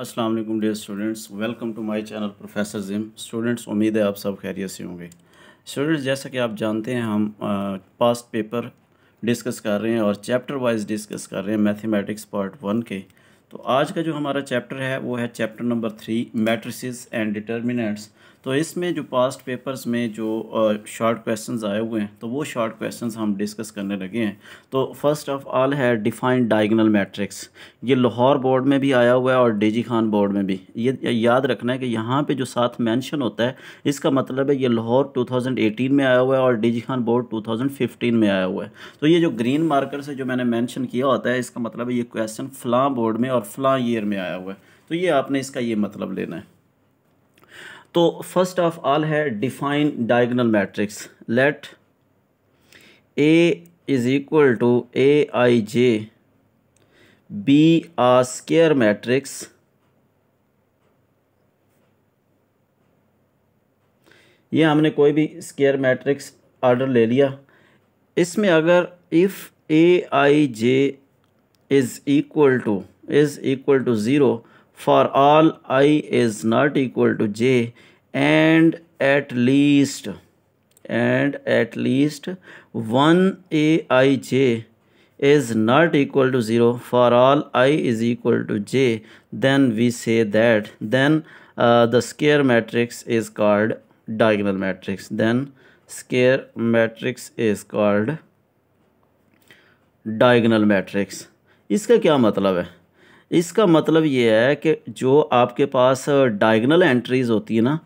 अस्सलाम वालेकुम dear students welcome to my channel professor Jim students उम्मीद है आप सब खैरियत से होंगे स्टूडेंट्स जैसा कि आप जानते हैं हम पास्ट पेपर डिस्कस कर रहे हैं और चैप्टर वाइज डिस्कस कर रहे हैं मैथमेटिक्स पार्ट वन के तो आज का जो हमारा चैप्टर है वो है chapter number three matrices and determinants तो इसमें जो पास्ट पेपर्स में जो शॉर्ट क्वेश्चन आए हुए हैं तो वो शॉर्ट क्वेश्चन हम डिस्कस करने लगे हैं तो फर्स्ट ऑफ ऑल है डिफाइंड डाइगनल मैट्रिक्स ये लाहौर बोर्ड में भी आया हुआ है और जी खान बोर्ड में भी ये याद रखना है कि यहाँ पे जो साथ मेंशन होता है इसका मतलब है ये लाहौर 2018 में आया हुआ है और जी खान बोर्ड 2015 में आया हुआ है तो ये जो ग्रीन मार्कर से जो मैंने मैंशन किया होता है इसका मतलब है ये क्वेश्चन फ़लाँ बोर्ड में और फ़लाँ ईयर में आया हुआ है तो ये आपने इसका ये मतलब लेना है तो फर्स्ट ऑफ ऑल है define diagonal matrix let A is equal to A I J be a square matrix ये हमने कोई भी स्केयर मैट्रिक्स ऑर्डर ले लिया इसमें अगर if A I J is equal to is equal to zero for all I is not equal to J and at least and at least one A I J is not equal to zero for all I is equal to J then we say that then the square matrix is called diagonal matrix then square matrix is called diagonal matrix इसका क्या मतलब है इसका मतलब ये है कि जो आपके पास डायगनल एंट्रीज होती है ना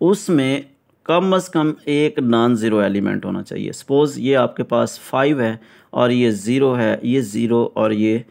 उसमें कम अज़ कम एक नॉन ज़ीरो एलिमेंट होना चाहिए सपोज़ ये आपके पास फाइव है और ये ज़ीरो है ये ज़ीरो और ये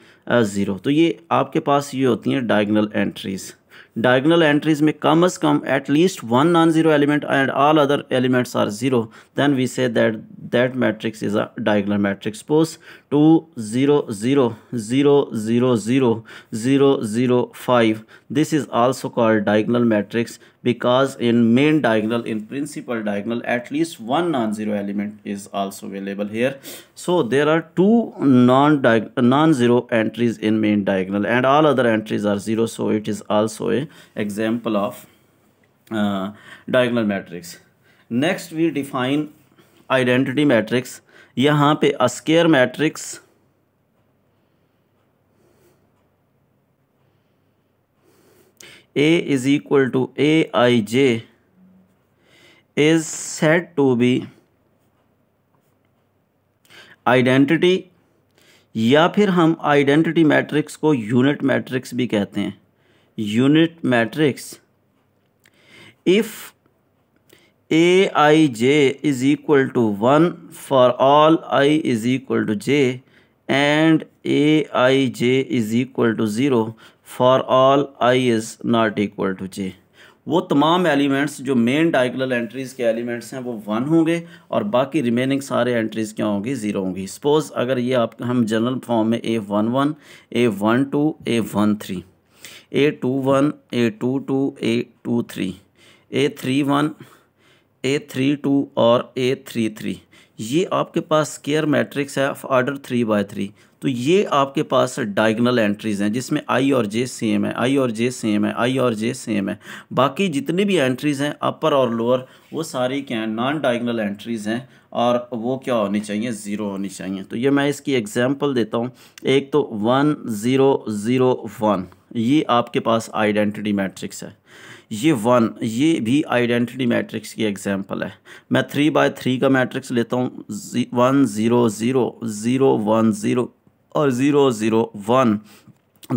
ज़ीरो तो ये आपके पास ये होती हैं डायगनल एंट्रीज़ डायगनल एंट्रीज़ में कम अज़ कम at least one non zero element and all other elements are zero then we say that that matrix is a diagonal matrix suppose two zero zero zero zero zero zero zero five this is also called diagonal matrix because in main diagonal in principal diagonal at least one non-zero element is also available here so there are two non-zero non entries in main diagonal and all other entries are zero so it is also a example of uh, diagonal matrix next we define identity matrix have a square matrix. A is equal to A I J is said to be identity या फिर हम identity matrix को unit matrix भी कहते हैं unit matrix if A I J is equal to one for all I is equal to J and A I J is equal to zero for all I is not equal to J वो तमाम elements जो main diagonal entries के elements हैं वो one होंगे और बाकी remaining सारे एंट्रीज़ क्या होंगी ज़ीरो होंगी सपोज़ अगर ये आप हम जनरल फॉर्म में A one one A one two A one three A two one A two two A two three A three one A three two और ए थ्री थ्री ये आपके पास स्केयर मैट्रिक्स है order three by three तो ये आपके पास diagonal entries हैं जिसमें आई और जे सेम है आई और जे सेम है आई और जे सेम है बाकी जितनी भी एंट्रीज़ हैं अपर और लोअर वो सारी क्या हैं नॉन डायगनल एंट्रीज़ हैं और वो क्या होनी चाहिए ज़ीरो होनी चाहिए तो ये मैं इसकी एग्ज़ाम्पल देता हूँ एक तो वन ज़ीरो ज़ीरो वन ये आपके पास आइडेंटिटी मैट्रिक्स है ये वन ये भी आइडेंटिटी मैट्रिक्स की एग्जांपल है मैं थ्री बाय थ्री का मैट्रिक्स लेता हूँ one zero zero zero one zero और ज़ीरो ज़ीरो वन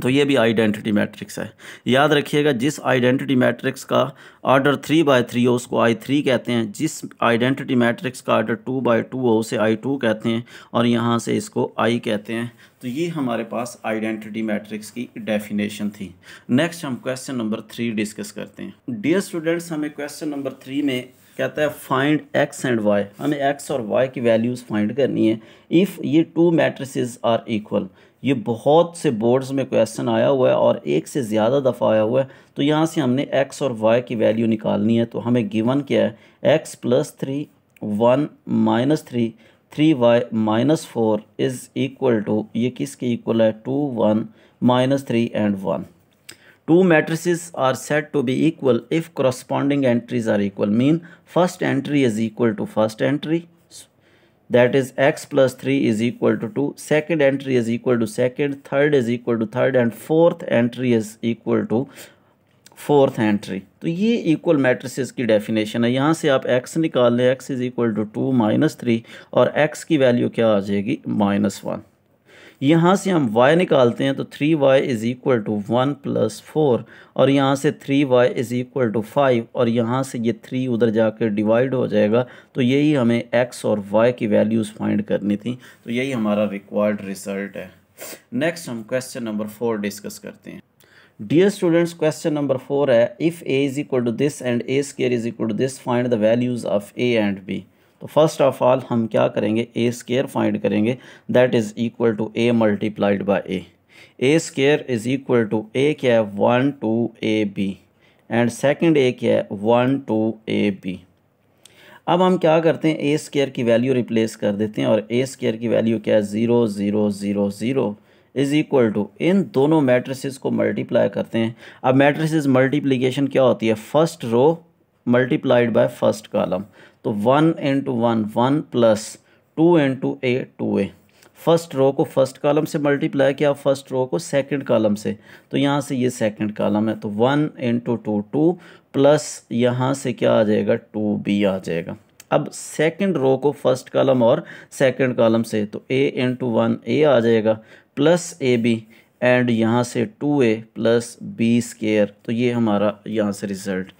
तो ये भी आइडेंटिटी मैट्रिक्स है याद रखिएगा जिस आइडेंटिटी मैट्रिक्स का आर्डर थ्री बाय थ्री हो उसको आई थ्री कहते हैं जिस आइडेंटिटी मैट्रिक्स का आर्डर टू बाय टू हो उसे आई टू कहते हैं और यहाँ से इसको आई कहते हैं तो ये हमारे पास आइडेंटिटी मैट्रिक्स की डेफिनेशन थी नेक्स्ट हम क्वेश्चन नंबर थ्री डिस्कस करते हैं डियर स्टूडेंट्स हमें क्वेश्चन नंबर थ्री में कहता है फाइंड एक्स एंड वाई हमें एक्स और वाई की वैल्यूज़ फाइंड करनी है इफ़ ये टू मैट्रिसेस आर इक्वल ये बहुत से बोर्ड्स में क्वेश्चन आया हुआ है और एक से ज़्यादा दफ़ा आया हुआ है तो यहाँ से हमने एक्स और वाई की वैल्यू निकालनी है तो हमें गिवन क्या है X plus three one minus three three Y minus four is equal to ये किसके इक्वल है to one minus three and one two matrices are said to be equal if corresponding entries are equal mean first entry is equal to first entry that is x plus 3 is equal to 2 second entry is equal to second third is equal to third and fourth entry is equal to fourth entry तो ये equal matrices की definition है यहाँ से आप x निकाल लें x is equal to two minus three और x की वैल्यू क्या आ जाएगी माइनस वन यहाँ से हम y निकालते हैं तो three Y is equal to one plus four और यहाँ से three Y is equal to five और यहाँ से ये थ्री उधर जाकर डिवाइड हो जाएगा तो यही हमें x और y की वैल्यूज़ फाइंड करनी थी तो यही हमारा रिक्वायर्ड रिज़ल्ट है नेक्स्ट हम क्वेश्चन नंबर फोर डिस्कस करते हैं dear students question number four है if A is equal to this and A square is equal to this find the values of A and B तो first of all हम क्या करेंगे A square find करेंगे that is equal to A multiplied by A A square is equal to A क्या है one two A B and second A क्या है one two A B अब हम क्या करते हैं ए स्केयर की वैल्यू रिप्लेस कर देते हैं और ए स्केयर की वैल्यू क्या है zero zero zero zero is equal to इन दोनों मैट्रिसेस को मल्टीप्लाई करते हैं अब मैट्रिसेस मल्टीप्लिकेशन क्या होती है first row multiplied by first column तो one into one one plus two into A two A first row को फर्स्ट कॉलम से मल्टीप्लाई किया फर्स्ट रो को सेकंड कॉलम से तो यहाँ से ये सेकंड कॉलम है तो one into two two plus यहाँ से क्या आ जाएगा टू बी आ जाएगा अब सेकंड रो को फर्स्ट कॉलम और सेकंड कॉलम से तो ए इंटू वन ए आ जाएगा प्लस ए बी एंड यहाँ से two A plus B square तो ये हमारा यहाँ से रिजल्ट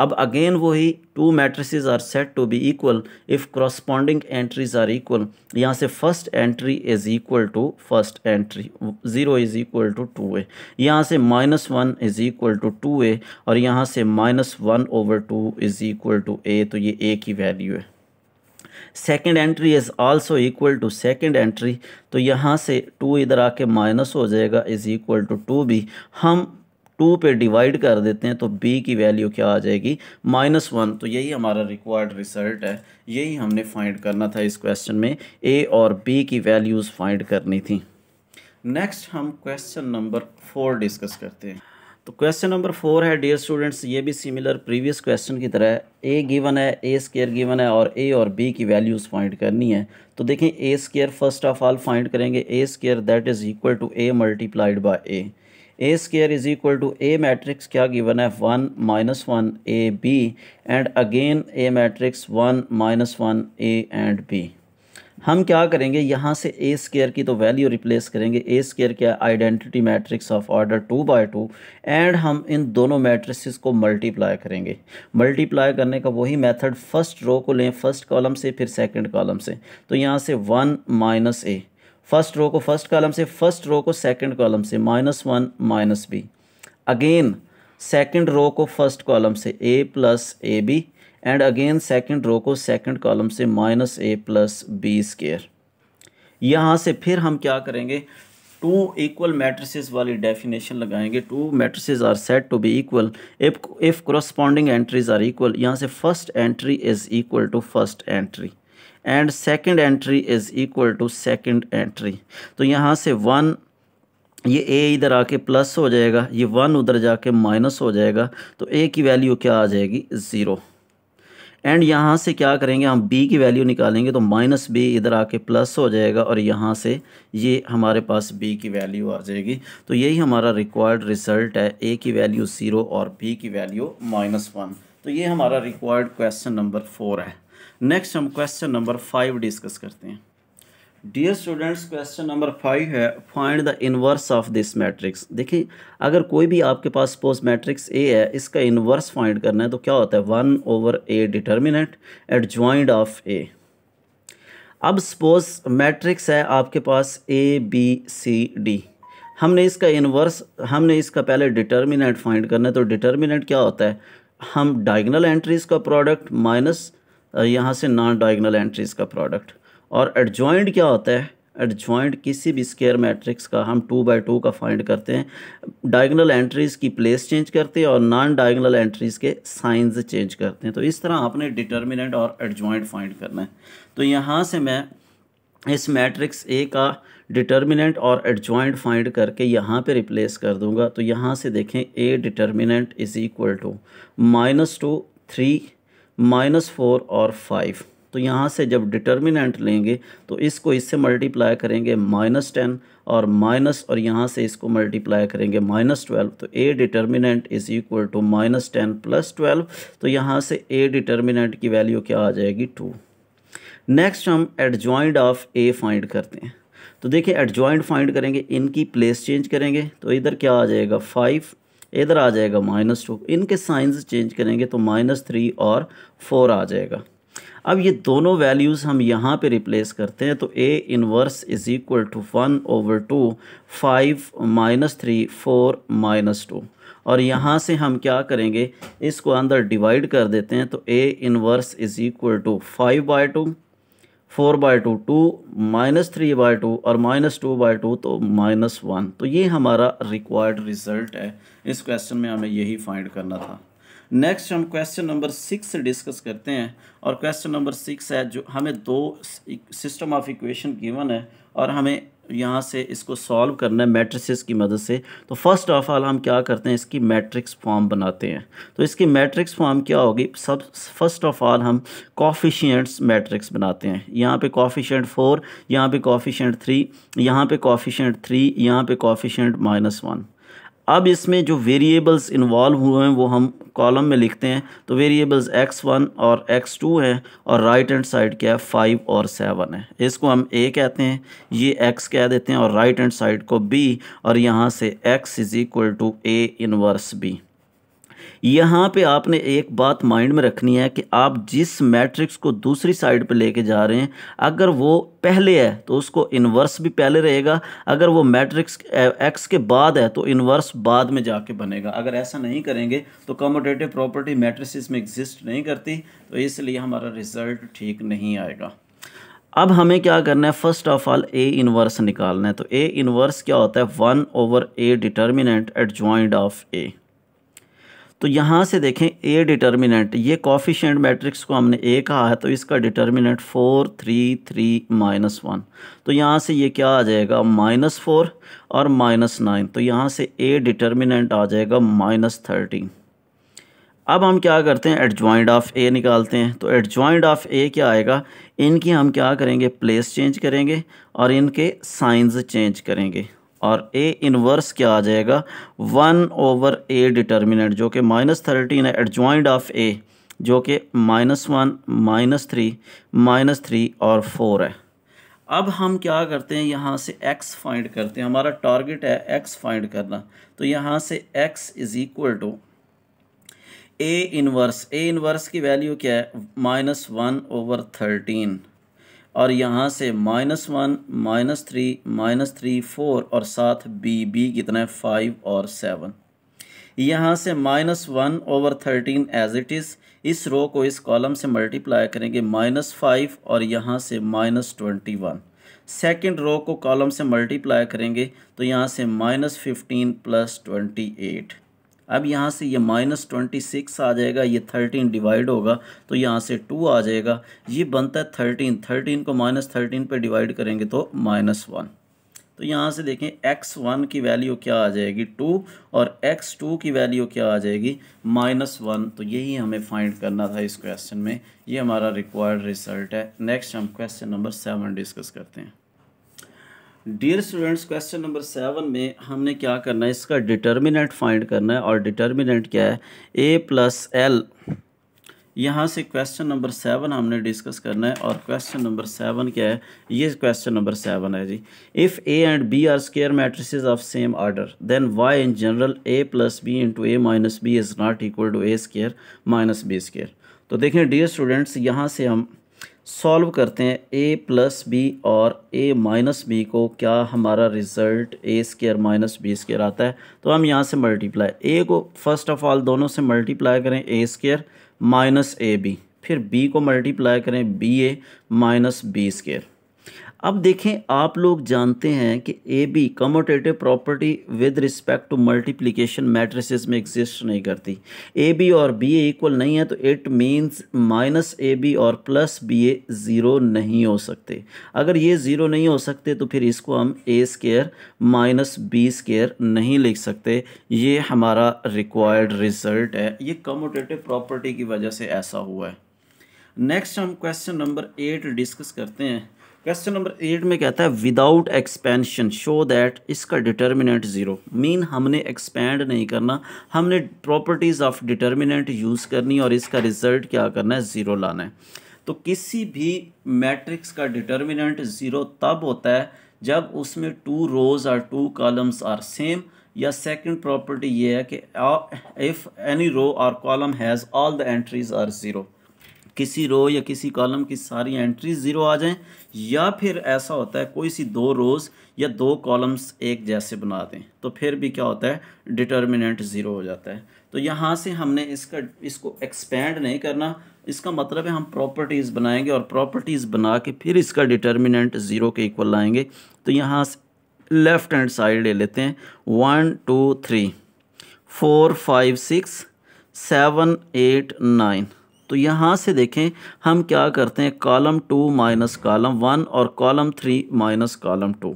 अब अगेन वही two matrices are said to be equal if corresponding entries are equal यहाँ से first entry is equal to first entry zero is equal to two A यहाँ से minus one is equal to two A और यहाँ से minus one over two is equal to A तो ये A की वैल्यू है second entry is also equal to second entry तो यहाँ से टू इधर आके माइनस हो जाएगा is equal to two B हम टू पे डिवाइड कर देते हैं तो बी की वैल्यू क्या आ जाएगी माइनस वन तो यही हमारा रिक्वायर्ड रिजल्ट है यही हमने फाइंड करना था इस क्वेश्चन में ए और बी की वैल्यूज़ फाइंड करनी थी नेक्स्ट हम क्वेश्चन नंबर फोर डिस्कस करते हैं तो क्वेश्चन नंबर फोर है डियर स्टूडेंट्स ये भी सिमिलर प्रीवियस क्वेश्चन की तरह ए गिवन है ए स्केयर गिवन है और ए और बी की वैल्यूज़ फाइंड करनी है तो देखें A square first of all find करेंगे A square that is equal to A multiplied by A A square is equal to A matrix क्या गिवन है one minus one A B and again A matrix one minus one A and B हम क्या करेंगे यहाँ से A square की तो value replace करेंगे ए स्केयर क्या identity matrix of order two by two and हम इन दोनों मैट्रिसेस को मल्टीप्लाई करेंगे मल्टीप्लाई करने का वही मेथड फर्स्ट रो को लें फर्स्ट कॉलम से फिर सेकंड कॉलम से तो यहाँ से one minus A first row को फर्स्ट कॉलम से फर्स्ट रो को सेकेंड कॉलम से minus one minus B again second row को फर्स्ट कॉलम से A plus A B and again second row को सेकंड कॉलम से minus A plus B square यहाँ से फिर हम क्या करेंगे टू इक्वल मैट्रिसेस वाली डेफिनेशन लगाएंगे two matrices are said to be equal if if corresponding entries are equal यहाँ से first entry is equal to first entry and second entry is equal to second entry तो यहाँ से one ये ए इधर आके प्लस हो जाएगा ये वन उधर जाके माइनस हो जाएगा तो ए की वैल्यू क्या आ जाएगी ज़ीरो एंड यहाँ से क्या करेंगे हम बी की वैल्यू निकालेंगे तो माइनस बी इधर आके प्लस हो जाएगा और यहाँ से ये हमारे पास बी की वैल्यू आ जाएगी तो यही हमारा रिक्वायर्ड रिजल्ट है ए की वैल्यू ज़ीरो और बी की वैल्यू माइनस वन तो ये हमारा रिक्वायर्ड क्वेश्चन नंबर फोर है नेक्स्ट हम क्वेश्चन नंबर फाइव डिस्कस करते हैं dear students question number five है find the inverse of this matrix देखिए अगर कोई भी आपके पास सपोज मैट्रिक्स ए है इसका इनवर्स फाइंड करना है तो क्या होता है one over A determinant adjoint of A अब सपोज मैट्रिक्स है आपके पास ए बी सी डी हमने इसका इनवर्स हमने इसका पहले डिटर्मिनेंट फाइंड करना है तो डिटर्मिनेंट क्या होता है हम डाइगनल एंट्रीज़ का प्रोडक्ट माइनस यहाँ से नॉन डाइगनल एंट्रीज़ का प्रोडक्ट और एडजॉइंट क्या होता है एडजॉइंट किसी भी स्केयर मैट्रिक्स का हम टू बाई टू का फाइंड करते हैं डायगनल एंट्रीज़ की प्लेस चेंज करते हैं और नॉन डायगनल एंट्रीज़ के साइंस चेंज करते हैं तो इस तरह आपने डिटर्मिनेंट और एडजॉइंट फाइंड करना है तो यहाँ से मैं इस मैट्रिक्स ए का डिटर्मिनेंट और एडजॉइंट फाइंड करके यहाँ पे रिप्लेस कर दूंगा तो यहाँ से देखें A determinant is equal to minus two three minus four और फाइव तो यहाँ से जब डिटर्मिनेंट लेंगे तो इसको इससे मल्टीप्लाई करेंगे माइनस टेन और माइनस और यहाँ से इसको मल्टीप्लाई करेंगे माइनस ट्वेल्व तो A determinant is equal to minus ten plus twelve तो यहाँ से ए डिटर्मिनेंट की वैल्यू क्या आ जाएगी टू नेक्स्ट हम एडजॉइंट ऑफ ए फाइंड करते हैं तो देखिए एडजॉइंट फाइंड करेंगे इनकी प्लेस चेंज करेंगे तो इधर क्या आ जाएगा फाइव इधर आ जाएगा माइनस टू इनके साइंस चेंज करेंगे तो माइनस थ्री और फोर आ जाएगा अब ये दोनों वैल्यूज़ हम यहाँ पे रिप्लेस करते हैं तो A inverse is equal to one over two five minus three four minus two और यहाँ से हम क्या करेंगे इसको अंदर डिवाइड कर देते हैं तो A inverse is equal to five by two four by two two minus three by two और माइनस टू बाय टू तो माइनस वन तो ये हमारा रिक्वायर्ड रिज़ल्ट है इस क्वेश्चन में हमें यही फाइंड करना था नेक्स्ट हम क्वेश्चन नंबर सिक्स डिस्कस करते हैं और क्वेश्चन नंबर सिक्स है जो हमें दो सिस्टम ऑफ इक्वेशन गिवन है और हमें यहाँ से इसको सॉल्व करना है मैट्रिसेस की मदद से तो फर्स्ट ऑफ ऑल हम क्या करते हैं इसकी मैट्रिक्स फॉर्म बनाते हैं तो इसकी मैट्रिक्स फॉर्म क्या होगी सब फर्स्ट ऑफ ऑल हम कॉफिशियंट्स मैट्रिक्स बनाते हैं यहाँ पे कॉफिशियंट फोर यहाँ पे कॉफिशियंट थ्री यहाँ पे कॉफिशियंट थ्री यहाँ पे कॉफिशियंट माइनस वन अब इसमें जो वेरिएबल्स इन्वॉल्व हुए हैं वो हम कॉलम में लिखते हैं तो वेरिएबल्स एक्स वन और एक्स टू हैं और राइट हैंड साइड क्या है फाइव और सेवन है इसको हम ए कहते हैं ये एक्स कह देते हैं और राइट हैंड साइड को बी और यहाँ से X is equal to A inverse B यहाँ पे आपने एक बात माइंड में रखनी है कि आप जिस मैट्रिक्स को दूसरी साइड पे लेके जा रहे हैं अगर वो पहले है तो उसको इन्वर्स भी पहले रहेगा अगर वो मैट्रिक्स एक्स के बाद है तो इन्वर्स बाद में जाके बनेगा अगर ऐसा नहीं करेंगे तो कॉमोडेटिव प्रॉपर्टी मैट्रिस में एग्जिस्ट नहीं करती तो इसलिए हमारा रिज़ल्ट ठीक नहीं आएगा अब हमें क्या करना है first of all A inverse निकालना है तो ए इन्वर्स क्या होता है one over A determinant adjoint of A तो यहाँ से देखें ए डिटर्मिनेंट ये कॉफिशेंट मैट्रिक्स को हमने ए कहा है तो इसका determinant four three three minus one तो यहाँ से ये क्या आ जाएगा माइनस फोर और माइनस नाइन तो यहाँ से ए डिटर्मिनेंट आ जाएगा माइनस थर्टीन अब हम क्या करते हैं एडजॉइंट ऑफ ए निकालते हैं तो एडजॉइंट ऑफ ए क्या आएगा इनकी हम क्या करेंगे प्लेस चेंज करेंगे और इनके साइंस चेंज करेंगे और ए इनवर्स क्या आ जाएगा वन ओवर ए डिटर्मिनेंट जो कि माइनस थर्टीन है एडजॉइंट ऑफ ए जो कि minus one minus three minus three और फोर है अब हम क्या करते हैं यहाँ से x फाइंड करते हैं हमारा टारगेट है x फाइंड करना तो यहाँ से x is equal to A inverse A inverse की वैल्यू क्या है माइनस वन ओवर थर्टीन और यहाँ से minus one minus three minus three four और साथ बी बी कितना है फाइव और सेवन यहाँ से minus one over thirteen as it is इस रो को इस कॉलम से मल्टीप्लाई करेंगे माइनस फाइव और यहाँ से minus twenty one second row को कॉलम से मल्टीप्लाई करेंगे तो यहाँ से minus fifteen plus twenty eight अब यहाँ से ये माइनस ट्वेंटी सिक्स आ जाएगा ये थर्टीन डिवाइड होगा तो यहाँ से टू आ जाएगा ये बनता है थर्टीन थर्टीन को माइनस थर्टीन पर डिवाइड करेंगे तो माइनस वन तो यहाँ से देखें एक्स वन की वैल्यू क्या आ जाएगी टू और एक्स टू की वैल्यू क्या आ जाएगी माइनस वन तो यही हमें फाइंड करना था इस क्वेश्चन में ये हमारा रिक्वायर्ड रिजल्ट है नेक्स्ट हम क्वेश्चन नंबर सेवन डिस्कस करते हैं dear students question number seven में हमने क्या करना है इसका डिटर्मिनेंट फाइंड करना है और डिटर्मिनेंट क्या है ए प्लस एल यहाँ से क्वेश्चन नंबर सेवन हमने डिस्कस करना है और क्वेश्चन नंबर सेवन क्या है ये क्वेश्चन नंबर सेवन है जी if A and B are square matrices of same order then why in general A plus B into A minus B is not equal to A square minus B square तो देखें dear students यहाँ से हम solve करते हैं A plus B और ए minus B को क्या हमारा result A square minus B square आता है तो हम यहाँ से मल्टीप्लाई ए को फर्स्ट ऑफ ऑल दोनों से मल्टीप्लाई करें A square minus A B फिर बी को मल्टीप्लाई करें B A minus B square अब देखें आप लोग जानते हैं कि A B commutative property with respect to multiplication matrices में एग्जिस्ट नहीं करती ए बी और बी ए इक्वल नहीं है तो it means minus A B और प्लस बी ए ज़ीरो नहीं हो सकते अगर ये ज़ीरो नहीं हो सकते तो फिर इसको हम A square minus B square नहीं लिख सकते ये हमारा रिक्वायर्ड रिजल्ट है ये कमोटेटिव प्रॉपर्टी की वजह से ऐसा हुआ है नेक्स्ट हम क्वेश्चन नंबर एट डिस्कस करते हैं क्वेश्चन नंबर एट में कहता है विदाउट एक्सपेंशन शो दैट इसका डिटर्मिनेंट ज़ीरो मीन हमने एक्सपेंड नहीं करना हमने प्रॉपर्टीज़ ऑफ डिटर्मिनेंट यूज़ करनी और इसका रिजल्ट क्या करना है ज़ीरो लाना है तो किसी भी मैट्रिक्स का डिटर्मिनेंट ज़ीरो तब होता है जब उसमें टू रोज़ और टू कॉलम्स आर सेम या सेकंड प्रॉपर्टी ये है कि इफ़ एनी रो और column has all the entries are zero किसी रो या किसी कॉलम की सारी एंट्रीज ज़ीरो आ जाएं या फिर ऐसा होता है कोई सी दो रोज़ या दो कॉलम्स एक जैसे बना दें तो फिर भी क्या होता है डिटर्मिनेंट ज़ीरो हो जाता है तो यहाँ से हमने इसका इसको एक्सपेंड नहीं करना इसका मतलब है हम प्रॉपर्टीज़ बनाएंगे और प्रॉपर्टीज़ बना के फिर इसका डिटर्मिनेंट ज़ीरो के इक्वल लाएंगे तो यहाँ से लेफ़्ट हैंड साइड ले लेते हैं one two three four five six seven eight nine तो यहाँ से देखें हम क्या करते हैं column two minus column one और column three minus column two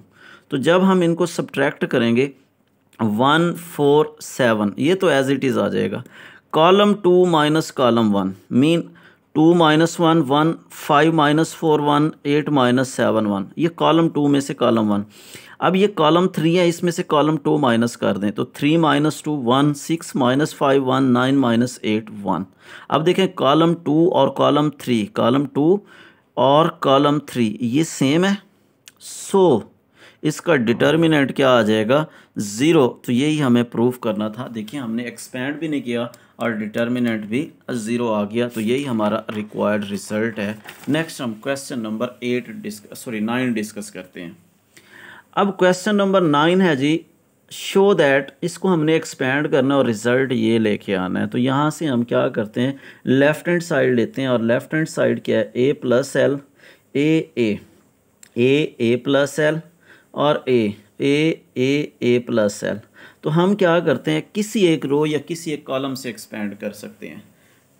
तो जब हम इनको सब्ट्रैक्ट करेंगे वन फोर सेवन ये तो एज़ इट इज़ आ जाएगा column two minus column one mean two minus one one five minus four one eight minus seven one ये कॉलम टू में से कॉलम वन अब ये कॉलम थ्री है इसमें से कॉलम टू माइनस कर दें तो three minus two one six minus five one nine minus eight one अब देखें कॉलम टू और कॉलम थ्री कॉलम टू और कॉलम थ्री ये सेम है सो इसका डिटर्मिनेंट क्या आ जाएगा ज़ीरो तो यही हमें प्रूफ करना था देखिए हमने एक्सपेंड भी नहीं किया और डिटर्मिनेंट भी ज़ीरो आ गया तो यही हमारा रिक्वायर्ड रिज़ल्ट है नेक्स्ट हम question number eight disc sorry nine discuss करते हैं अब क्वेश्चन नंबर नाइन है जी शो दैट इसको हमने एक्सपेंड करना और रिज़ल्ट ये लेके आना है तो यहाँ से हम क्या करते हैं लेफ़्ट हैंड साइड लेते हैं और लेफ़्ट हैंड साइड क्या है A plus L A A A A plus L और A A A A plus L तो हम क्या करते हैं किसी एक रो या किसी एक कॉलम से एक्सपेंड कर सकते हैं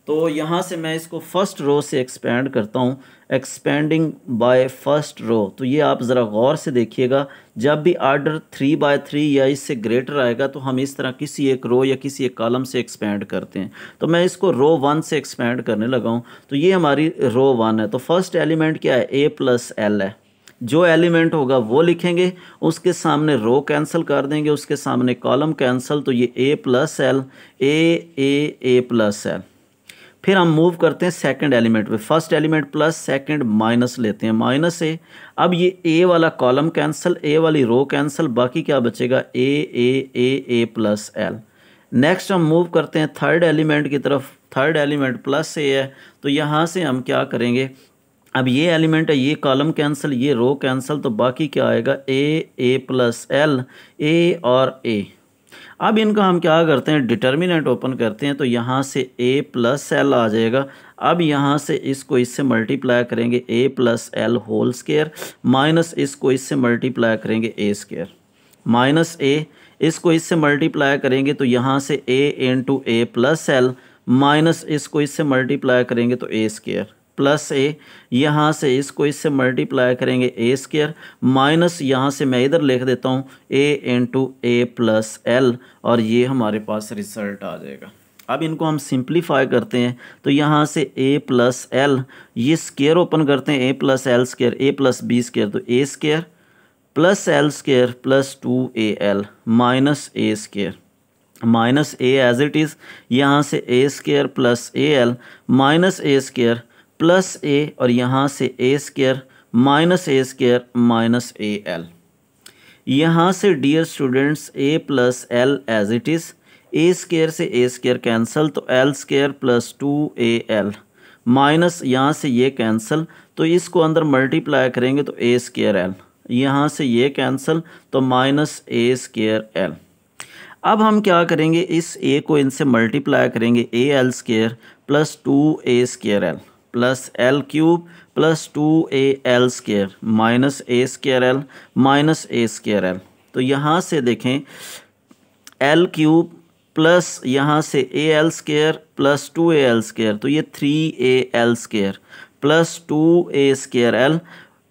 तो यहाँ से मैं इसको फर्स्ट रो से एक्सपेंड करता हूँ एक्सपेंडिंग बाय फर्स्ट रो तो ये आप ज़रा गौर से देखिएगा जब भी आर्डर थ्री बाय थ्री या इससे ग्रेटर आएगा तो हम इस तरह किसी एक रो या किसी एक कॉलम से एक्सपेंड करते हैं तो मैं इसको रो वन से एक्सपेंड करने लगा हूँ तो ये हमारी रो वन है तो फर्स्ट एलिमेंट क्या है ए प्लस एल है जो एलिमेंट होगा वो लिखेंगे उसके सामने रो कैंसिल कर देंगे उसके सामने कॉलम कैंसिल तो ये A plus L A A A plus L फिर हम मूव करते हैं सेकंड एलिमेंट पे first element plus second minus लेते हैं माइनस ए अब ये ए वाला कॉलम कैंसिल ए वाली रो कैंसिल बाकी क्या बचेगा A A A A plus L next हम मूव करते हैं थर्ड एलिमेंट की तरफ थर्ड एलिमेंट प्लस ए है तो यहाँ से हम क्या करेंगे अब ये एलिमेंट है ये कॉलम कैंसिल ये रो कैंसिल तो बाकी क्या आएगा ए ए प्लस एल ए और ए अब इनका हम क्या करते हैं डिटर्मिनेंट ओपन करते हैं तो यहाँ से ए प्लस एल आ जाएगा अब यहाँ से इसको इससे मल्टीप्लाई करेंगे A plus L whole square minus इसको इससे मल्टीप्लाई करेंगे ए स्केयर माइनस ए इसको इससे मल्टीप्लाई करेंगे तो यहाँ से A into A plus L minus इसको इससे मल्टीप्लाई करेंगे तो ए स्केयर प्लस ए यहाँ से इसको इससे मल्टीप्लाई करेंगे ए स्केयर माइनस यहाँ से मैं इधर लिख देता हूँ A into A plus L और ये हमारे पास रिजल्ट आ जाएगा अब इनको हम सिंप्लीफाई करते हैं तो यहाँ से ए प्लस एल ये स्केयर ओपन करते हैं A plus L square A plus B square तो A square plus L square plus two A L minus A square minus A as it is यहाँ से A square plus A L minus A square plus A और यहाँ से A square minus A square minus A L यहाँ से dear students A plus L as it is A square से A square cancel तो L square plus two A L minus यहाँ से ये कैंसल तो इसको अंदर मल्टीप्लाई करेंगे तो ए स्केयर एल यहाँ से ये कैंसल तो माइनस ए स्केयर एल अब हम क्या करेंगे इस ए को इनसे मल्टीप्लाई करेंगे A L square plus two A square L plus L cube plus two A L square minus A square L minus A square L तो यहाँ से देखें एल क्यूब प्लस यहाँ से A L square plus two A L square तो ये three A L square plus two A square L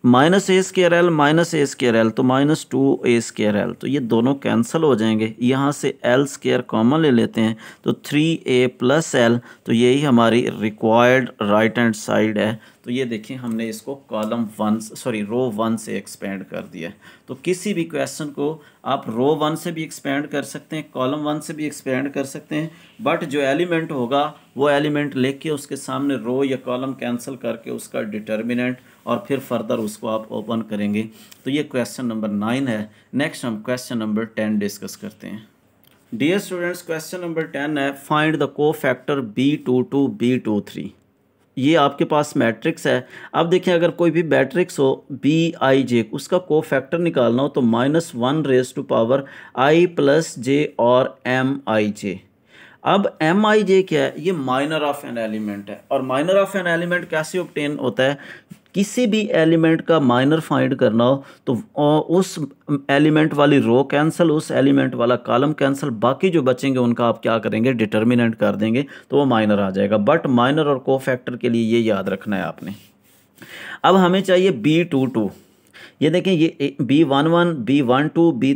minus A square L minus A square L तो minus two A square L तो ये दोनों cancel हो जाएंगे यहाँ से एल स्केयर कॉमन ले लेते हैं तो थ्री ए प्लस एल तो यही हमारी रिक्वायर्ड राइट हैंड साइड है तो ये देखिए हमने इसको column one sorry row one से एक्सपेंड कर दिया तो किसी भी क्वेश्चन को आप रो वन से भी एक्सपेंड कर सकते हैं कॉलम वन से भी एक्सपेंड कर सकते हैं बट जो एलिमेंट होगा वो एलिमेंट लेके उसके सामने रो या कॉलम कैंसिल करके उसका डिटर्मिनेंट और फिर फर्दर उसको आप ओपन करेंगे तो ये क्वेश्चन नंबर नाइन है नेक्स्ट हम क्वेश्चन नंबर टेन डिस्कस करते हैं dear students question number ten है find the cofactor B two two B two three ये आपके पास मैट्रिक्स है अब देखिए अगर कोई भी मैट्रिक्स हो बी आई जे उसका को फैक्टर निकालना हो तो minus one raise to power I plus J और एम आई जे अब एम आई जे क्या है ये माइनर ऑफ एन एलिमेंट है और माइनर ऑफ एन एलिमेंट कैसे ऑप्टेन होता है किसी भी एलिमेंट का माइनर फाइंड करना हो तो उस एलिमेंट वाली रो कैंसिल उस एलिमेंट वाला कॉलम कैंसिल बाकी जो बचेंगे उनका आप क्या करेंगे डिटर्मिनेंट कर देंगे तो वो माइनर आ जाएगा बट माइनर और को फैक्टर के लिए ये याद रखना है आपने अब हमें चाहिए बी टू टू ये देखें ये B one one B one two B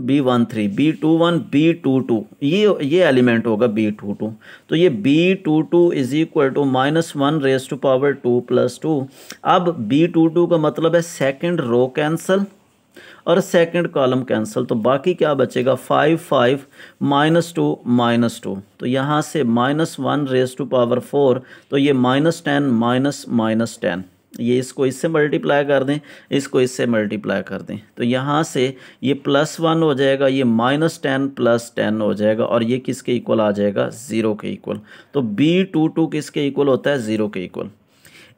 B one three B two one B two two ये ये एलिमेंट होगा बी टू टू तो ये B two two is equal to minus one raise to power two plus two अब B two two का मतलब है second row cancel और सेकंड कॉलम कैंसिल तो बाकी क्या बचेगा five five minus two minus two तो यहाँ से minus one raise to power four तो ये minus ten minus minus ten ये इसको इससे मल्टीप्लाई कर दें इसको इससे मल्टीप्लाई कर दें तो यहाँ से ये प्लस वन हो जाएगा ये माइनस टेन प्लस टेन हो जाएगा और ये किसके इक्वल आ जाएगा ज़ीरो के इक्वल तो बी टू टू किसके इक्वल होता है ज़ीरो के इक्वल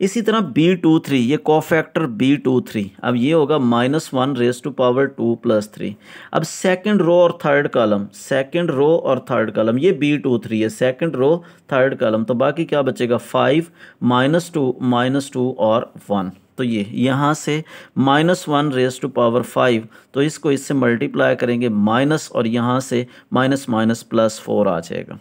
इसी तरह बी टू थ्री ये कोफैक्टर बी टू थ्री अब ये होगा minus one raise to power two plus three अब सेकंड रो और थर्ड कॉलम सेकंड रो और थर्ड कॉलम ये बी टू थ्री है सेकंड रो थर्ड कॉलम तो बाकी क्या बचेगा five minus two minus two और वन तो ये यहाँ से minus one raise to power five तो इसको इससे मल्टीप्लाई करेंगे माइनस और यहाँ से माइनस माइनस प्लस फोर आ जाएगा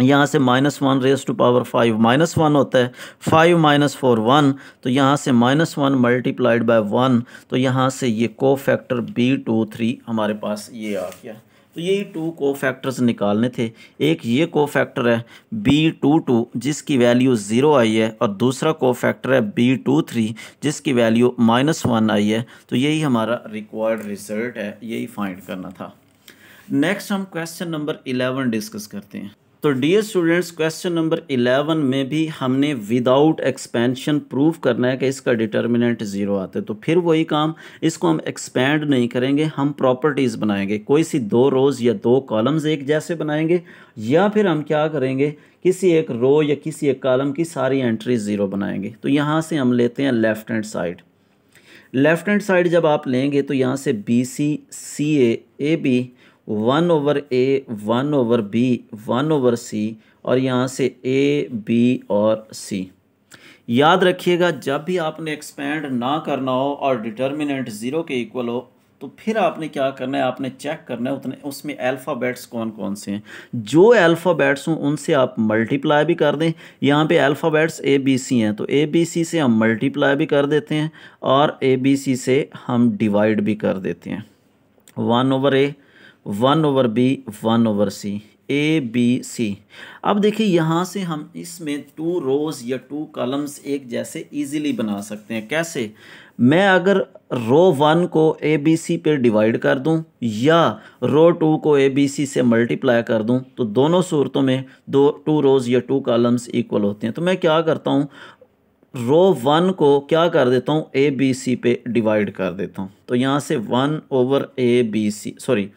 यहाँ से minus one raise to power five minus one होता है फाइव माइनस फोर वन तो यहाँ से minus one multiplied by one तो यहाँ से ये cofactor B two three हमारे पास ये आ गया तो यही टू को फैक्टर्स निकालने थे एक ये को फैक्टर है बी टू टू जिसकी वैल्यू ज़ीरो आई है और दूसरा को फैक्टर है बी टू थ्री जिसकी वैल्यू माइनस वन आई है तो यही हमारा रिक्वायर्ड रिजल्ट है यही फाइंड करना था नेक्स्ट हम क्वेश्चन नंबर इलेवन डिस्कस करते हैं तो dear students question number eleven में भी हमने विदाउट एक्सपेंशन प्रूव करना है कि इसका डिटर्मिनेंट ज़ीरो आता है तो फिर वही काम इसको हम एक्सपेंड नहीं करेंगे हम प्रॉपर्टीज़ बनाएंगे कोई सी दो रोज़ या दो कॉलम्स एक जैसे बनाएंगे या फिर हम क्या करेंगे किसी एक रो या किसी एक कॉलम की सारी एंट्री ज़ीरो बनाएंगे तो यहाँ से हम लेते हैं left hand side left hand side जब आप लेंगे तो यहाँ से B C C A B one over A one over B one over C और यहाँ से ए बी और सी याद रखिएगा जब भी आपने एक्सपेंड ना करना हो और डिटर्मिनेंट ज़ीरो के इक्वल हो तो फिर आपने क्या करना है आपने चेक करना है उतने उसमें अल्फ़ाबेट्स कौन कौन से हैं जो अल्फ़ाबेट्स हों उनसे आप मल्टीप्लाई भी कर दें यहाँ पे अल्फ़ाबेट्स ए बी सी हैं तो ए बी सी से हम मल्टीप्लाई भी कर देते हैं और ए बी सी से हम डिवाइड भी कर देते हैं one over A one over B one over C A B C अब देखिए यहाँ से हम इसमें टू रोज़ या टू कॉलम्स एक जैसे इजीली बना सकते हैं कैसे मैं अगर रो वन को ए बी सी पर डिवाइड कर दूं या रो टू को ए बी सी से मल्टीप्लाई कर दूं तो दोनों सूरतों में दो टू रोज़ या टू कॉलम्स इक्वल होते हैं तो मैं क्या करता हूँ रो वन को क्या कर देता हूँ ए बी सी पे डिवाइड कर देता हूँ तो यहाँ से one over A B C sorry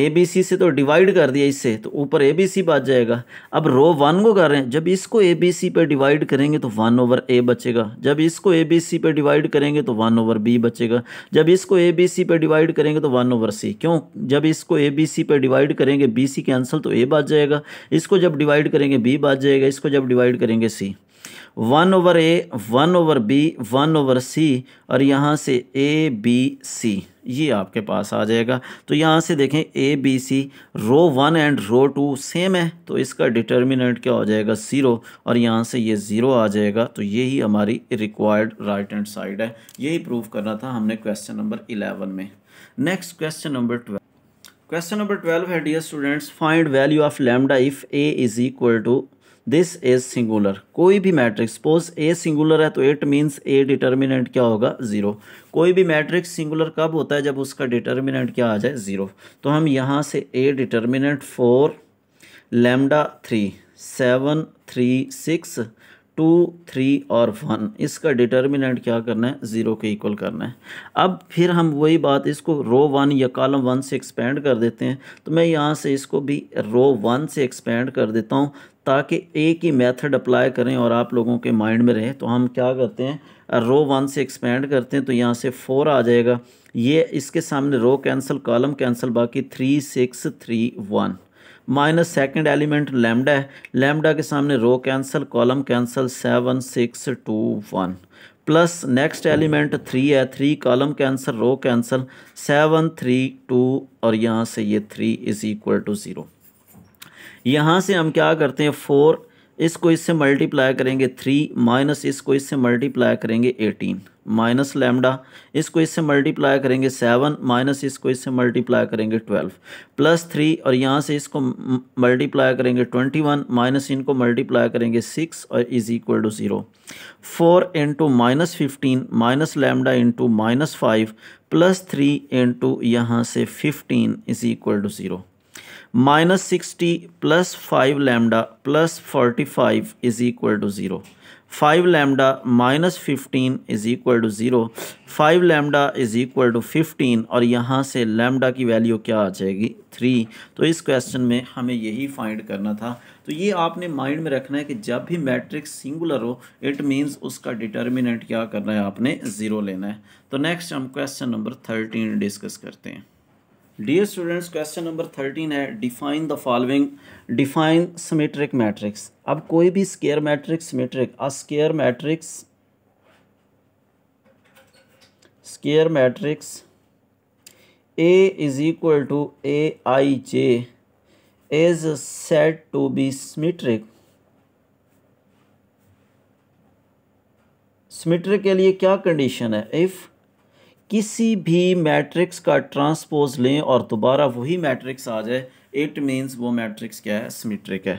A B C से तो डिवाइड कर दिया इससे तो ऊपर ए बी सी बच जाएगा अब रो वन को कर रहे हैं जब इसको ए बी सी पर डिवाइड करेंगे तो वन ओवर ए बचेगा जब इसको ए बी सी पर डिवाइड करेंगे तो वन ओवर बी बचेगा जब इसको ए बी सी पर डिवाइड करेंगे तो वन ओवर सी क्यों जब इसको ए बी सी पर डिवाइड करेंगे बी सी कैंसिल तो ए बच जाएगा इसको जब डिवाइड करेंगे बी बच जाएगा इसको जब डिवाइड करेंगे C one over A one over B one over C और यहाँ से ए बी सी ये आपके पास आ जाएगा तो यहाँ से देखें A B C row one and row two same है तो इसका डिटर्मिनेंट क्या हो जाएगा ज़ीरो और यहाँ से ये ज़ीरो आ जाएगा तो यही हमारी रिक्वायर्ड राइट हैंड साइड है यही प्रूव करना था हमने क्वेश्चन नंबर इलेवन में next question number twelve question number twelve है dear students find value of lambda if A is equal to this is singular कोई भी मैट्रिक्स सपोज ए सिंगुलर है तो इट मीन्स ए डिटर्मिनेंट क्या होगा zero कोई भी मैट्रिक्स सिंगुलर कब होता है जब उसका डिटर्मिनेंट क्या आ जाए ज़ीरो तो हम यहाँ से A determinant four lambda three seven three six two three और वन इसका डिटर्मिनेंट क्या करना है ज़ीरो के इक्वल करना है अब फिर हम वही बात इसको रो वन या कॉलम वन से एक्सपेंड कर देते हैं तो मैं यहाँ से इसको भी रो वन से एक्सपेंड कर देता हूँ ताकि एक ही मेथड अप्लाई करें और आप लोगों के माइंड में रहें तो हम क्या करते हैं रो वन से एक्सपेंड करते हैं तो यहाँ से फोर आ जाएगा ये इसके सामने रो कैंसिल कॉलम कैंसिल बाकी three six three one minus second element lambda है लैमडा के सामने row cancel column cancel seven six two one plus next element three है three column cancel row cancel seven three two और यहाँ से ये three is equal to zero यहाँ से हम क्या करते हैं फोर इसको इससे मल्टीप्लाई करेंगे थ्री माइनस इसको इससे मल्टीप्लाई करेंगे एटीन माइनस लेमडा इसको इससे मल्टीप्लाई करेंगे सेवन माइनस इसको इससे मल्टीप्लाई करेंगे ट्वेल्व प्लस थ्री और यहाँ से इसको मल्टीप्लाई करेंगे ट्वेंटी वन माइनस इनको मल्टीप्लाई करेंगे सिक्स और is equal to zero four into minus fifteen minus lambda into minus five plus three into यहाँ से fifteen is equal to zero minus sixty plus five lambda plus forty five is equal to zero five lambda minus fifteen is equal to zero five lambda is equal to fifteen और यहाँ से lambda की value क्या आ जाएगी three तो इस question में हमें यही फाइंड करना था तो ये आपने माइंड में रखना है कि जब भी मैट्रिक्स सिंगुलर हो इट मीन्स उसका डिटर्मिनेंट क्या करना है आपने ज़ीरो लेना है तो नेक्स्ट हम क्वेश्चन नंबर थर्टीन डिस्कस करते हैं dear students question number thirteen है define the following define symmetric matrix अब कोई भी square matrix symmetric a square matrix square matrix A is equal to A I J is said to be symmetric symmetric के लिए क्या condition है if किसी भी मैट्रिक्स का ट्रांसपोज लें और दोबारा वही मैट्रिक्स आ जाए इट मीन्स वो मैट्रिक्स क्या है सिमेट्रिक है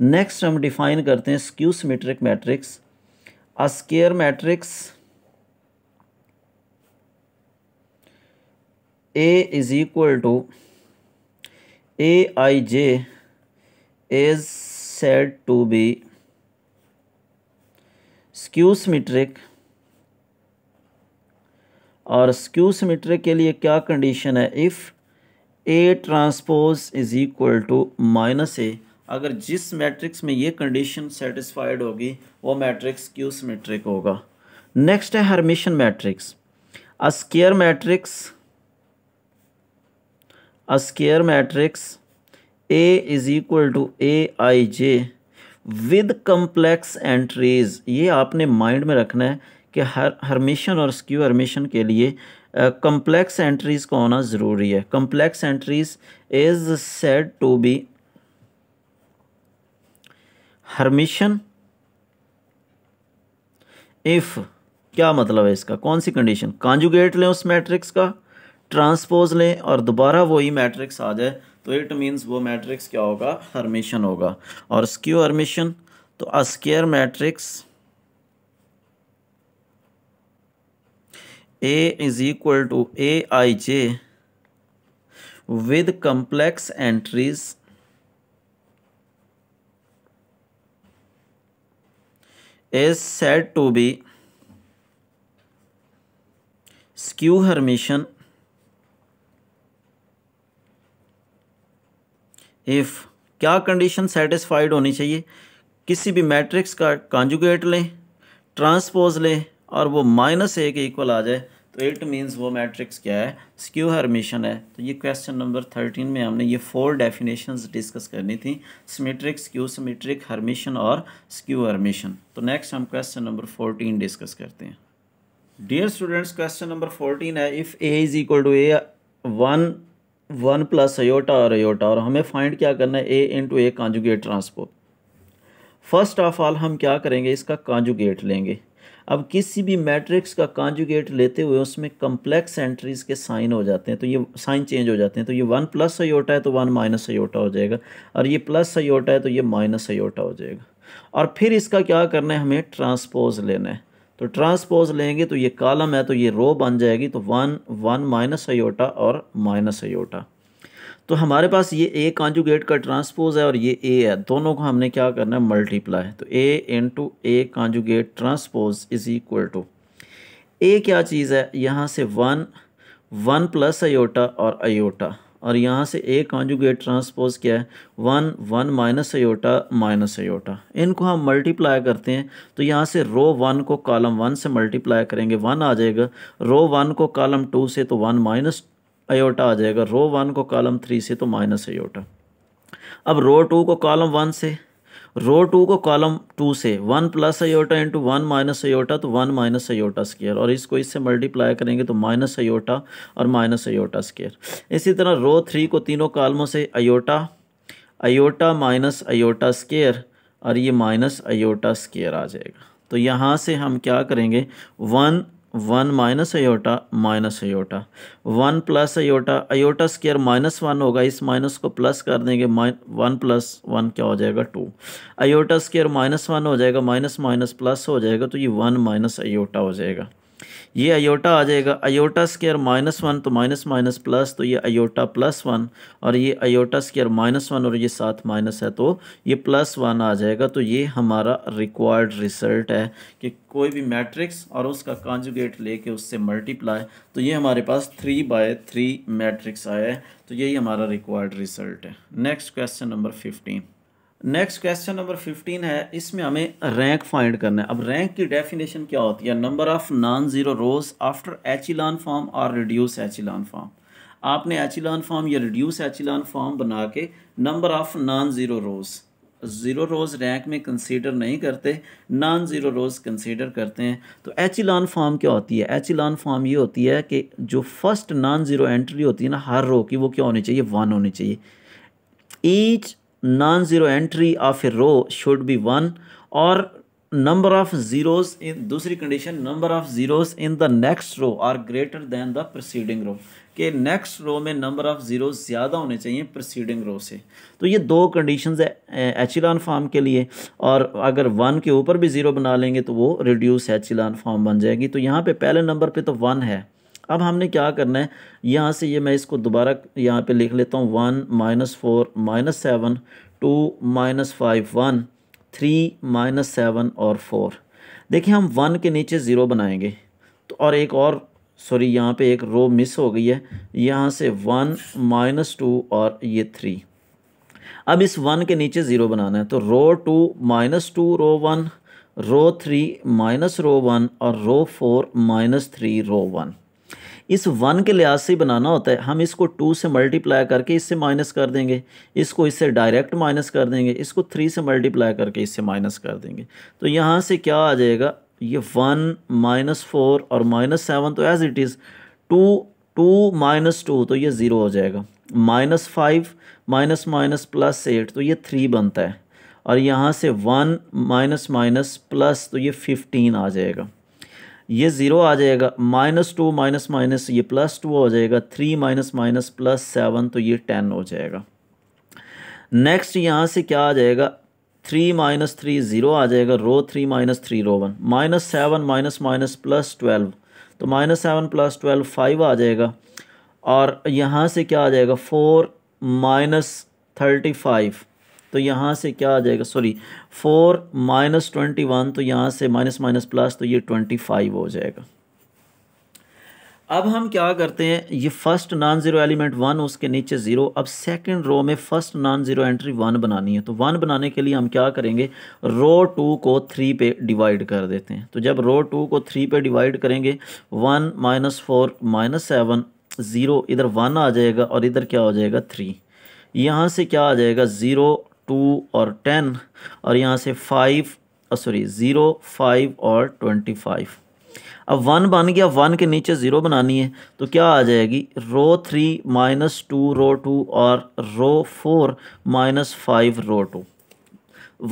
नेक्स्ट हम डिफाइन करते हैं skew symmetric matrix a square matrix A is equal to A I J is said to be skew symmetric और स्क्यू सिमेट्रिक के लिए क्या कंडीशन है if A transpose is equal to minus A अगर जिस मैट्रिक्स में ये कंडीशन सेटिस्फाइड होगी वो मैट्रिक्स क्यू सिमेट्रिक होगा नेक्स्ट है hermitian matrix a square matrix a square matrix A is equal to A I J with complex entries ये आपने माइंड में रखना है कि हर हरमिशन और स्क्यू हरमिशन के लिए कम्प्लेक्स एंट्रीज़ का होना ज़रूरी है complex entries is said to be hermitian if क्या मतलब है इसका कौन सी कंडीशन कॉन्जुगेट लें उस मैट्रिक्स का ट्रांसपोज लें और दोबारा वही मैट्रिक्स आ जाए तो इट मीन्स वो मैट्रिक्स क्या होगा हर्मिशन होगा और स्क्यू हर्मिशन तो a square matrix A is equal to A I J with complex entries is said to be skew hermitian if क्या कंडीशन सेटिस्फाइड होनी चाहिए किसी भी मैट्रिक्स का कॉन्जुगेट लें ट्रांसपोज लें और वो माइनस ए के इक्वल आ जाए तो इट मीन्स वो मैट्रिक्स क्या है स्क्यू हरमिशन है तो ये क्वेश्चन नंबर थर्टीन में हमने ये फोर डेफिनेशंस डिस्कस करनी थी सिमेट्रिक स्क्यू सिमेट्रिक हरमिशन और स्क्यू हरमिशन तो नेक्स्ट हम क्वेश्चन नंबर फोर्टीन डिस्कस करते हैं dear students question number fourteen है if A is equal to A one one plus iota और अयोटा और हमें फाइंड क्या करना है A into A conjugate transport first of all हम क्या करेंगे इसका कॉन्जुगेट लेंगे अब किसी भी मैट्रिक्स का कॉन्जुगेट लेते हुए उसमें कम्प्लेक्स एंट्रीज के साइन हो जाते हैं तो ये साइन चेंज हो जाते हैं तो ये वन प्लस सयोटा है तो वन माइनस सयोटा हो जाएगा और ये प्लस सयोटा है तो ये माइनस सयोटा हो जाएगा और फिर इसका क्या करना है हमें ट्रांसपोज लेना है तो ट्रांसपोज लेंगे तो ये कॉलम है तो ये रो बन जाएगी तो वन वन माइनस सयोटा और माइनस सयोटा तो हमारे पास ये ए कॉन्जुगेट का ट्रांसपोज है और ये ए है दोनों को हमने क्या करना है मल्टीप्लाई तो A into A conjugate transpose is equal to A क्या चीज़ है यहाँ से वन वन प्लस अयोटा और अयोटा और यहाँ से ए कॉन्जुगेट ट्रांसपोज क्या है one one minus iota minus iota इनको हम मल्टीप्लाई करते हैं तो यहाँ से रो वन को कॉलम वन से मल्टीप्लाई करेंगे वन आ जाएगा रो वन को कॉलम टू से तो वन माइनस अयोटा आ जाएगा रो वन को कॉलम थ्री से तो माइनस अयोटा अब रो टू को कॉलम वन से रो टू को कॉलम टू से one plus iota into one minus iota तो वन माइनस अयोटा स्केयर और इसको इससे मल्टीप्लाई करेंगे तो माइनस अयोटा और माइनस अयोटा स्केयर इसी तरह रो थ्री को तीनों कॉलमों से iota iota minus iota square और ये माइनस अयोटा स्केयर आ जाएगा तो यहाँ से हम क्या करेंगे one one minus iota minus iota one plus iota iota square minus one होगा इस माइनस को प्लस कर देंगे माइन वन प्लस वन क्या हो जाएगा two iota square minus one हो जाएगा माइनस माइनस प्लस हो जाएगा तो ये वन माइनस अयोटा हो जाएगा ये अयोटा आ जाएगा अयोटा स्केयर माइनस वन तो माइनस माइनस प्लस तो ये अयोटा प्लस वन और ये अयोटा स्केयर माइनस वन और ये साथ माइनस है तो ये प्लस वन आ जाएगा तो ये हमारा रिक्वायर्ड रिजल्ट है कि कोई भी मैट्रिक्स और उसका कॉन्जुगेट लेके उससे मल्टीप्लाई तो ये हमारे पास थ्री बाय थ्री मैट्रिक्स आया है तो यही हमारा रिक्वायर्ड रिजल्ट है next question number fifteen next question number fifteen है इसमें हमें रैंक फाइंड करना है अब रैंक की डेफिनेशन क्या होती है number of non zero rows after echelon form और रिड्यूस एचिलान फॉर्म आपने एचिलान फॉर्म या रिड्यूस एचिलान फॉर्म बना के number of non zero rows zero rows rank में कंसीडर नहीं करते नॉन ज़ीरो रोज़ कंसीडर करते हैं तो एचिलान फॉर्म क्या होती है एचिलान फॉर्म ये होती है कि जो फर्स्ट नॉन ज़ीरो एंट्री होती है ना हर रो की वो क्या होनी चाहिए वन होनी चाहिए each non zero entry of a row should be 1 or number of zeros in दूसरी condition number of zeros in the next row are greater than the preceding row के next row में number of zeros ज़्यादा होने चाहिए preceding row से तो ये दो conditions है एचिलान फॉर्म के लिए और अगर वन के ऊपर भी ज़ीरो बना लेंगे तो वो रिड्यूस एचिलान फॉर्म बन जाएगी तो यहाँ पे पहले नंबर पे तो वन है अब हमने क्या करना है यहाँ से ये मैं इसको दोबारा यहाँ पे लिख लेता हूँ one minus four minus seven two minus five one three minus seven और फोर देखिए हम वन के नीचे ज़ीरो बनाएंगे तो और एक और सॉरी यहाँ पे एक रो मिस हो गई है यहाँ से वन माइनस टू और ये थ्री अब इस वन के नीचे ज़ीरो बनाना है तो row two minus two row one row three minus row one और row four minus three row one इस वन के लिहाज से बनाना होता है हम इसको टू से मल्टीप्लाई करके इससे माइनस कर देंगे इसको इससे डायरेक्ट माइनस कर देंगे इसको थ्री से मल्टीप्लाई करके इससे माइनस कर देंगे तो यहाँ से क्या आ जाएगा ये वन माइनस फोर और माइनस सेवन तो as it is two two minus two तो ये ज़ीरो हो जाएगा minus five minus minus plus eight तो ये थ्री बनता है और यहाँ से वन माइनस माइनस प्लस तो ये फिफ्टीन आ जाएगा ये ज़ीरो आ जाएगा माइनस टू माइनस माइनस ये प्लस टू हो जाएगा three minus minus plus seven तो ये टेन हो जाएगा नेक्स्ट यहाँ से क्या आ जाएगा थ्री माइनस थ्री ज़ीरो आ जाएगा row three minus three row one minus seven minus minus plus twelve तो minus seven plus twelve five आ जाएगा और यहाँ से क्या आ जाएगा फोर माइनस थर्टी फाइव तो यहाँ से क्या आ जाएगा sorry four minus twenty one तो यहाँ से माइनस माइनस प्लस तो ये ट्वेंटी फाइव हो जाएगा अब हम क्या करते हैं ये first non zero element one उसके नीचे ज़ीरो अब सेकंड रो में first non zero entry one बनानी है तो वन बनाने के लिए हम क्या करेंगे रो टू को थ्री पे डिवाइड कर देते हैं तो जब रो टू को थ्री पे डिवाइड करेंगे one minus four minus seven zero इधर वन आ जाएगा और इधर क्या हो जाएगा थ्री यहाँ से क्या आ जाएगा ज़ीरो टू और टेन और यहाँ से फाइव सॉरी ज़ीरो फाइव और ट्वेंटी फाइव अब वन बन गया वन के नीचे ज़ीरो बनानी है तो क्या आ जाएगी row three minus two row two और row four minus five row two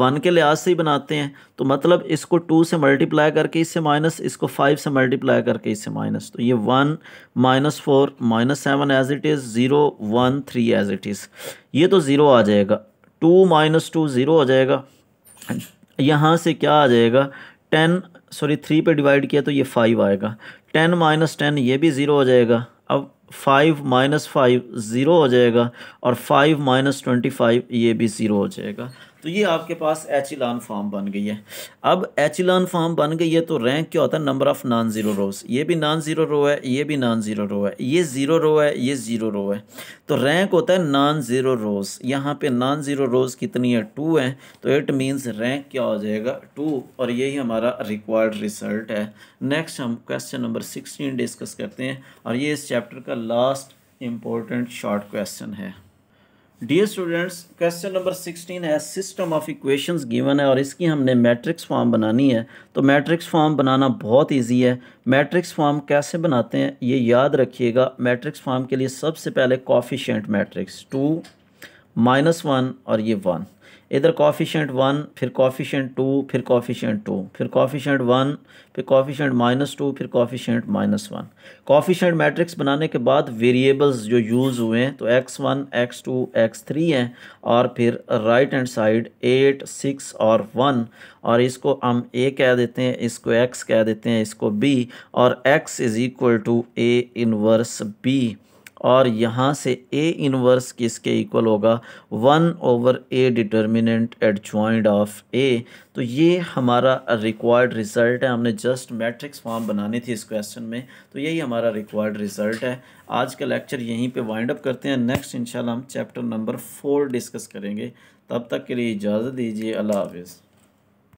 one के लिहाज से ही बनाते हैं तो मतलब इसको टू से मल्टीप्लाई करके इससे माइनस इसको फाइव से मल्टीप्लाई करके इससे माइनस तो ये one minus four minus seven as it is zero one three as it is ये तो ज़ीरो आ जाएगा टू माइनस टू ज़ीरो आ जाएगा यहाँ से क्या आ जाएगा टेन सॉरी थ्री पे डिवाइड किया तो ये फाइव आएगा टेन माइनस टेन ये भी ज़ीरो हो जाएगा अब फाइव माइनस फाइव ज़ीरो हो जाएगा और फाइव माइनस ट्वेंटी फाइव ये भी ज़ीरो हो जाएगा तो ये आपके पास एच इलान फॉर्म बन गई है अब एच इलान फॉर्म बन गई है तो रैंक क्या होता है number of non zero rows ये भी नॉन ज़ीरो रो है ये भी नॉन ज़ीरो रो है ये ज़ीरो रो है ये ज़ीरो रो है तो रैंक होता है नॉन ज़ीरो रोज़ यहाँ पे नॉन ज़ीरो रोज़ कितनी है टू है तो इट मीन्स रैंक क्या हो जाएगा टू और यही हमारा रिक्वायर्ड रिजल्ट है नेक्स्ट हम क्वेश्चन नंबर सिक्सटीन डिस्कस करते हैं और ये इस चैप्टर का लास्ट इम्पोर्टेंट शॉर्ट क्वेश्चन है dear students question number sixteen है सिस्टम ऑफ इक्वेशंस गिवन है और इसकी हमने मैट्रिक्स फॉर्म बनानी है तो मैट्रिक्स फॉर्म बनाना बहुत इजी है मैट्रिक्स फॉर्म कैसे बनाते हैं ये याद रखिएगा मैट्रिक्स फॉर्म के लिए सबसे पहले coefficient matrix two minus one और ये वन इधर कॉफिशेंट वन फिर कॉफिशेंट टू फिर कॉफिशेंट टू फिर कॉफिशेंट वन फिर कॉफिशेंट माइनस टू फिर coefficient minus one coefficient matrix बनाने के बाद वेरिएबल्स जो यूज़ हुए हैं तो x one x two x three हैं और फिर right hand side eight six और वन और इसको हम ए कह देते हैं इसको एक्स कह देते हैं इसको बी और x is equal to A inverse B और यहाँ से ए इनवर्स किसके इक्वल होगा one over A determinant adjoint of A तो ये हमारा रिक्वायर्ड रिज़ल्ट है हमने जस्ट मैट्रिक्स फॉर्म बनानी थी इस क्वेश्चन में तो यही हमारा रिक्वायर्ड रिज़ल्ट है आज का लेक्चर यहीं पे वाइंड अप करते हैं नेक्स्ट इंशाल्लाह हम चैप्टर नंबर फोर डिस्कस करेंगे तब तक के लिए इजाज़त दीजिए अल्लाह हाफिज़